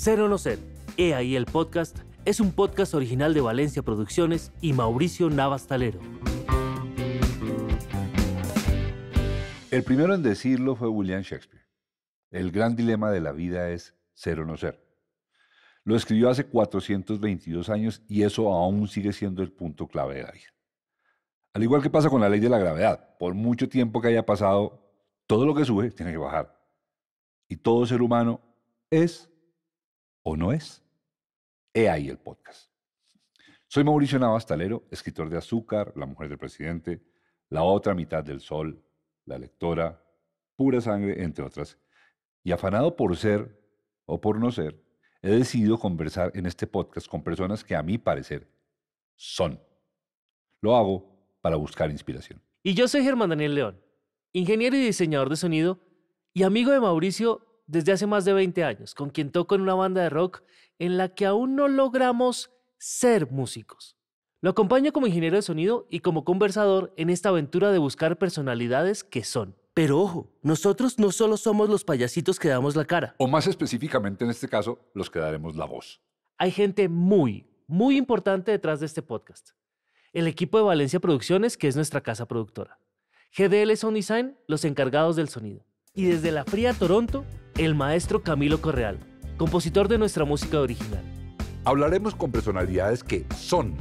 Cero no ser, he ahí el podcast, es un podcast original de Valencia Producciones y Mauricio Navastalero. El primero en decirlo fue William Shakespeare. El gran dilema de la vida es ser o no ser. Lo escribió hace 422 años y eso aún sigue siendo el punto clave de la vida. Al igual que pasa con la ley de la gravedad, por mucho tiempo que haya pasado, todo lo que sube tiene que bajar. Y todo ser humano es o no es? He ahí el podcast. Soy Mauricio Navas Talero, escritor de Azúcar, La Mujer del Presidente, La Otra Mitad del Sol, La Lectora, Pura Sangre, entre otras. Y afanado por ser o por no ser, he decidido conversar en este podcast con personas que a mi parecer son. Lo hago para buscar inspiración. Y yo soy Germán Daniel León, ingeniero y diseñador de sonido y amigo de Mauricio desde hace más de 20 años, con quien toco en una banda de rock en la que aún no logramos ser músicos. Lo acompaño como ingeniero de sonido y como conversador en esta aventura de buscar personalidades que son. Pero ojo, nosotros no solo somos los payasitos que damos la cara. O más específicamente en este caso, los que daremos la voz. Hay gente muy, muy importante detrás de este podcast. El equipo de Valencia Producciones, que es nuestra casa productora. GDL Sound Design, los encargados del sonido. Y desde la fría Toronto, el maestro Camilo Correal, compositor de nuestra música original. Hablaremos con personalidades que son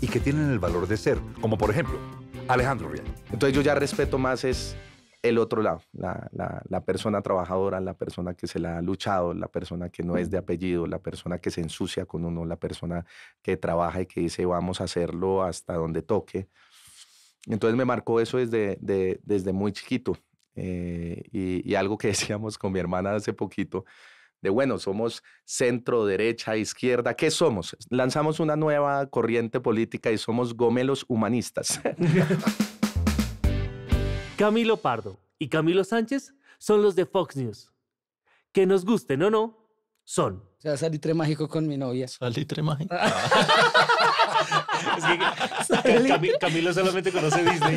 y que tienen el valor de ser, como por ejemplo Alejandro Rial. Entonces yo ya respeto más es el otro lado, la, persona trabajadora, la persona que se la ha luchado, la persona que no es de apellido, la persona que se ensucia con uno, la persona que trabaja y que dice vamos a hacerlo hasta donde toque. Entonces me marcó eso desde muy chiquito. Eh, y, y, algo que decíamos con mi hermana hace poquito, de bueno, somos centro, derecha, izquierda, ¿qué somos? Lanzamos una nueva corriente política y somos gomelos humanistas. Camilo Pardo y Camilo Sánchez son los de Fox News. Que nos gusten o no, son. O sea, salitre mágico con mi novia. Salitre mágico. es que Camilo solamente conoce Disney.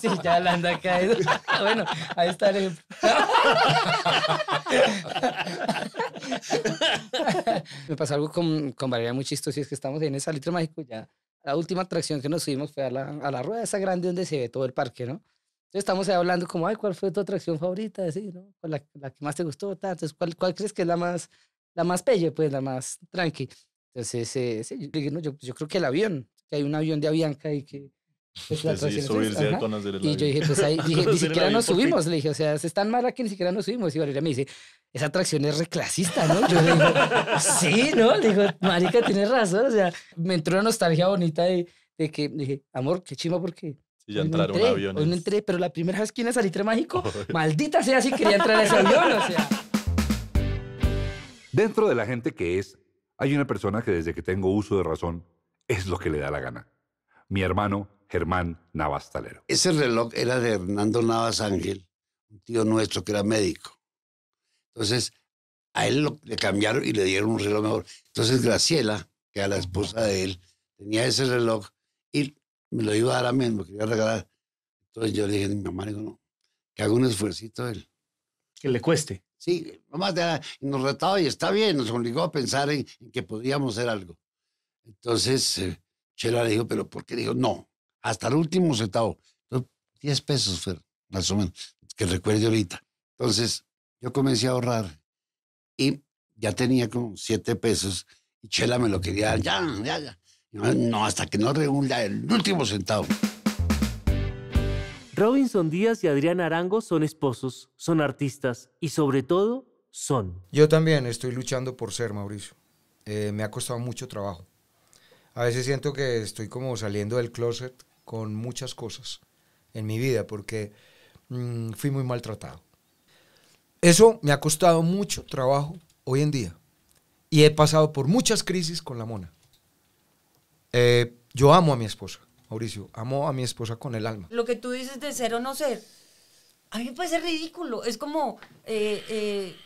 Sí, ya la anda acá. Ah, bueno, ahí estaré. Me pasó algo con, con Valeria muy chistoso Si es que estamos en el salitre mágico ya. La última atracción que nos subimos fue a la, a la rueda esa grande donde se ve todo el parque, ¿no? Entonces estamos ahí hablando como, ay, ¿cuál fue tu atracción favorita? Decir, ¿no? La, la que más te gustó, tal. Entonces, ¿cuál, ¿cuál crees que es la más, la más pelle, pues, la más tranqui? Entonces, pues, yo, creo que el avión, que hay un avión de Avianca y que... Pues, y yo dije, pues ahí, dije, ni siquiera nos subimos, le dije, o sea, es tan mala que ni siquiera nos subimos. Y Valeria me dice, esa atracción es reclasista, ¿no? Yo le digo, sí, ¿no? Le digo, marica, tienes razón, o sea, me entró una nostalgia bonita de, de que, dije, amor, qué chima porque y ya entraron entré, avión. no entré, pero la primera vez que vine a Salitre Mágico, maldita sea, si quería entrar a ese avión, o sea. Dentro de la gente que es hay una persona que desde que tengo uso de razón es lo que le da la gana. Mi hermano Germán Navas Talero. Ese reloj era de Hernando Navas Ángel, un tío nuestro que era médico. Entonces, a él le cambiaron y le dieron un reloj mejor. Entonces, Graciela, que era la esposa de él, tenía ese reloj y me lo iba a dar a mí, me quería regalar. Entonces yo le dije a mi mamá, digo, no, que haga un esfuercito él. Que le cueste. Sí, nomás ah, nos retaba y está bien, nos obligó a pensar en, que podríamos hacer algo. Entonces, eh, Chela le dijo, pero ¿por qué? Dijo, no, hasta el último centavo. Entonces, 10 pesos fue, más o menos, que recuerde ahorita. Entonces, yo comencé a ahorrar y ya tenía como 7 pesos y Chela me lo quería, ya, ya, ya. No, hasta que no reúna el último centavo. Robinson Díaz y Adrián Arango son esposos, son artistas y sobre todo son. Yo también estoy luchando por ser, Mauricio. Eh, me ha costado mucho trabajo. A veces siento que estoy como saliendo del closet con muchas cosas en mi vida porque mm, fui muy maltratado. Eso me ha costado mucho trabajo hoy en día y he pasado por muchas crisis con la mona. Eh, yo amo a mi esposa Mauricio, amo a mi esposa con el alma. Lo que tú dices de ser o no ser, a mí me parece ridículo. Es como, eh, eh,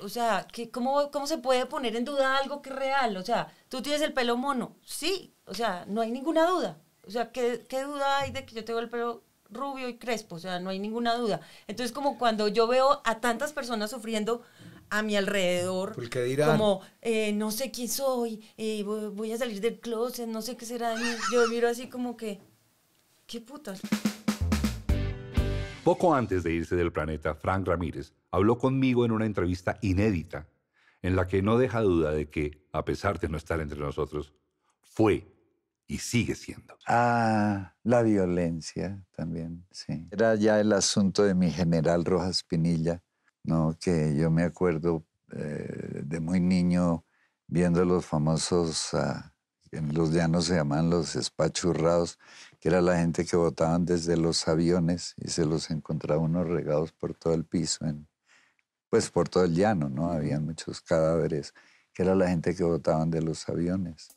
o sea, que cómo, ¿cómo se puede poner en duda algo que es real? O sea, tú tienes el pelo mono, sí, o sea, no hay ninguna duda. O sea, ¿qué, qué duda hay de que yo tengo el pelo rubio y crespo? O sea, no hay ninguna duda. Entonces, como cuando yo veo a tantas personas sufriendo a mi alrededor. Como, eh, no sé quién soy, eh, voy a salir del closet, no sé qué será de mí. Yo miro así como que, qué putas. Poco antes de irse del planeta, Frank Ramírez habló conmigo en una entrevista inédita, en la que no deja duda de que, a pesar de no estar entre nosotros, fue y sigue siendo. Ah, la violencia también, sí. Era ya el asunto de mi general Rojas Pinilla ¿no? que yo me acuerdo eh, de muy niño viendo los famosos, ah, en los llanos se llamaban los espachurrados, que era la gente que votaban desde los aviones y se los encontraba unos regados por todo el piso, en, pues por todo el llano, ¿no? Había muchos cadáveres, que era la gente que votaban de los aviones.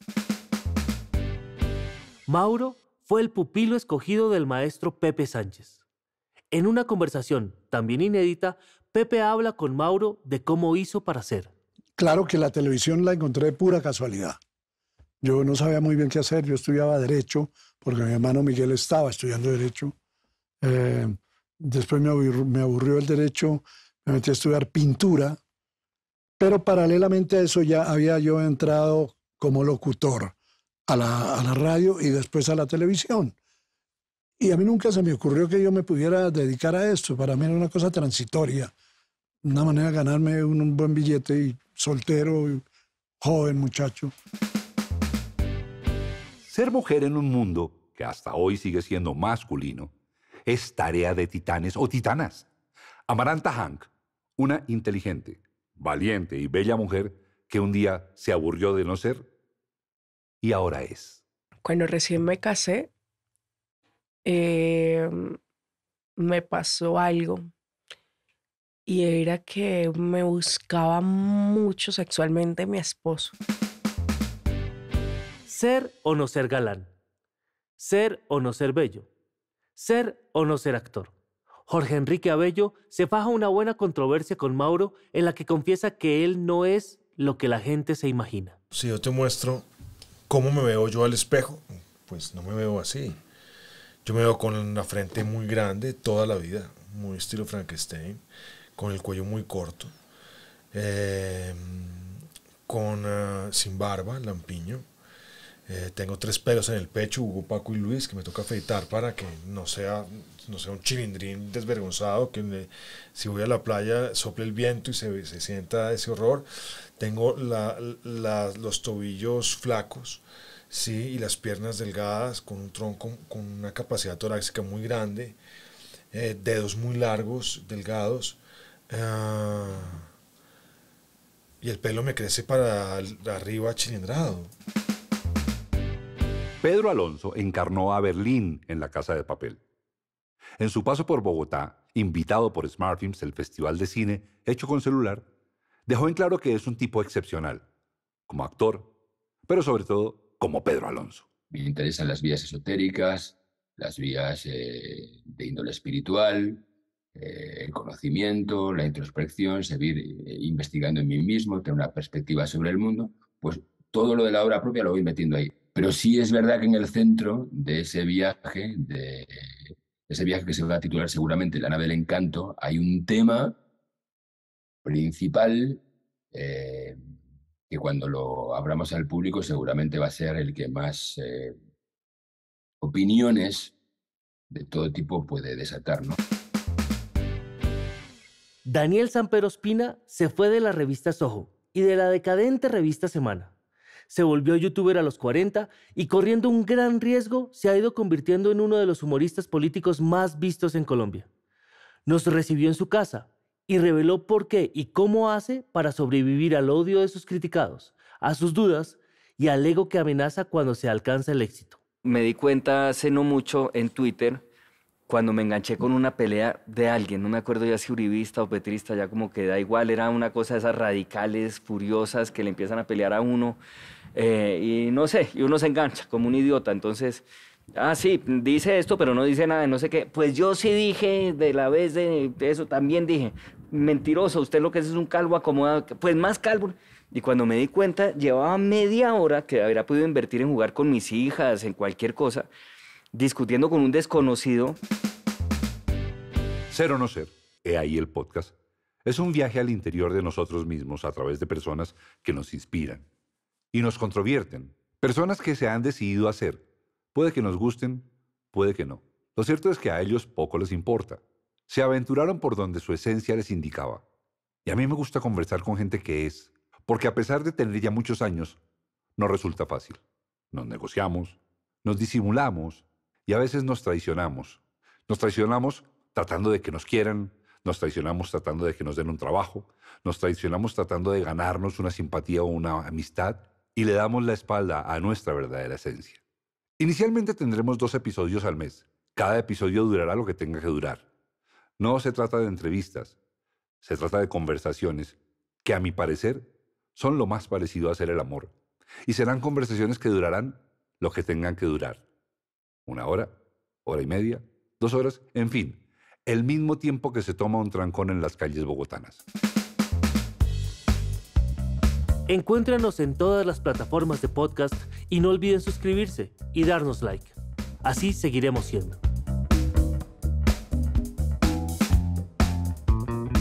Mauro fue el pupilo escogido del maestro Pepe Sánchez. En una conversación también inédita, Pepe habla con Mauro de cómo hizo para hacer. Claro que la televisión la encontré pura casualidad. Yo no sabía muy bien qué hacer, yo estudiaba derecho, porque mi hermano Miguel estaba estudiando derecho. Eh, después me aburrió, el derecho, me metí a estudiar pintura, pero paralelamente a eso ya había yo entrado como locutor a la, radio y después a la televisión. Y a mí nunca se me ocurrió que yo me pudiera dedicar a esto. Para mí era una cosa transitoria, una manera de ganarme un, buen billete y soltero, y joven muchacho. Ser mujer en un mundo que hasta hoy sigue siendo masculino es tarea de titanes o titanas. Amaranta Hank, una inteligente, valiente y bella mujer que un día se aburrió de no ser y ahora es. Cuando recién me casé, Em, me pasó algo y era que me buscaba mucho sexualmente mi esposo. Ser o no ser galán. Ser o no ser bello. Ser o no ser actor. Jorge Enrique Abello se faja una buena controversia con Mauro en la que confiesa que él no es lo que la gente se imagina. Si yo te muestro cómo me veo yo al espejo, pues no me veo así. Yo me veo con una frente muy grande toda la vida, muy estilo Frankenstein, con el cuello muy corto, eh, con, ah, sin barba, lampiño. Eh, tengo tres pelos en el pecho, Hugo, Paco y Luis, que me toca afeitar para que no sea, no sea un chilindrín desvergonzado, que si voy a la playa sople el viento y se, sienta ese horror. Tengo los tobillos flacos, Sí, y las piernas delgadas, con un tronco, con una capacidad torácica muy grande, eh, dedos muy largos, delgados. Ah, y el pelo me crece para arriba chilindrado. Pedro Alonso encarnó a Berlín en la Casa de Papel. En su paso por Bogotá, invitado por Films, el festival de cine hecho con celular, dejó en claro que es un tipo excepcional, como actor, pero sobre todo como Pedro Alonso. Me interesan las vías esotéricas, las vías eh, de índole espiritual, eh, el conocimiento, la introspección, seguir eh, investigando en mí mismo, tener una perspectiva sobre el mundo, pues todo lo de la obra propia lo voy metiendo ahí. Pero sí es verdad que en el centro de ese viaje, de ese viaje que se va a titular seguramente La nave del encanto, hay un tema principal que cuando lo abramos al público seguramente va a ser el que más eh, opiniones de todo tipo puede desatar, Daniel Sampero Espina se fue de la revista Soho y de la decadente revista Semana. Se volvió youtuber a los 40 y corriendo un gran riesgo se ha ido convirtiendo en uno de los humoristas políticos más vistos en Colombia. Nos recibió en su casa, y reveló por qué y cómo hace para sobrevivir al odio de sus criticados, a sus dudas y al ego que amenaza cuando se alcanza el éxito. Me di cuenta hace no mucho en Twitter cuando me enganché con una pelea de alguien, no me acuerdo ya si uribista o petrista, ya como que da igual, era una cosa de esas radicales, furiosas, que le empiezan a pelear a uno, eh, y no sé, y uno se engancha como un idiota, entonces Ah, sí, dice esto, pero no dice nada, no sé qué. Pues yo sí dije de la vez de, eso, también dije, mentiroso, usted lo que es es un calvo acomodado, pues más calvo. Y cuando me di cuenta, llevaba media hora que habría podido invertir en jugar con mis hijas, en cualquier cosa, discutiendo con un desconocido. Ser o no ser, he ahí el podcast. Es un viaje al interior de nosotros mismos a través de personas que nos inspiran y nos controvierten. Personas que se han decidido a ser Puede que nos gusten, puede que no. Lo cierto es que a ellos poco les importa. Se aventuraron por donde su esencia les indicaba. Y a mí me gusta conversar con gente que es, porque a pesar de tener ya muchos años, no resulta fácil. Nos negociamos, nos disimulamos y a veces nos traicionamos. Nos traicionamos tratando de que nos quieran, nos traicionamos tratando de que nos den un trabajo, nos traicionamos tratando de ganarnos una simpatía o una amistad y le damos la espalda a nuestra verdadera esencia. Inicialmente tendremos dos episodios al mes. Cada episodio durará lo que tenga que durar. No se trata de entrevistas, se trata de conversaciones que a mi parecer son lo más parecido a hacer el amor. Y serán conversaciones que durarán lo que tengan que durar. Una hora, hora y media, dos horas, en fin, el mismo tiempo que se toma un trancón en las calles bogotanas. Encuéntranos en todas las plataformas de podcast y no olviden suscribirse y darnos like. Así seguiremos siendo.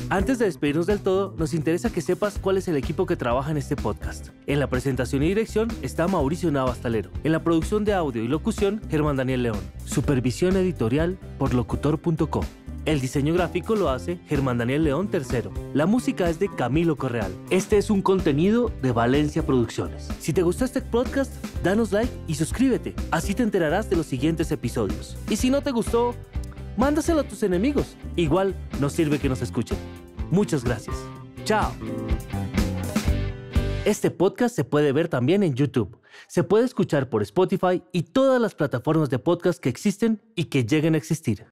Antes de despedirnos del todo, nos interesa que sepas cuál es el equipo que trabaja en este podcast. En la presentación y dirección está Mauricio Navastalero. En la producción de audio y locución, Germán Daniel León. Supervisión editorial por locutor.com. El diseño gráfico lo hace Germán Daniel León III. La música es de Camilo Correal. Este es un contenido de Valencia Producciones. Si te gustó este podcast, danos like y suscríbete. Así te enterarás de los siguientes episodios. Y si no te gustó, mándaselo a tus enemigos. Igual nos sirve que nos escuchen. Muchas gracias. Chao. Este podcast se puede ver también en YouTube. Se puede escuchar por Spotify y todas las plataformas de podcast que existen y que lleguen a existir.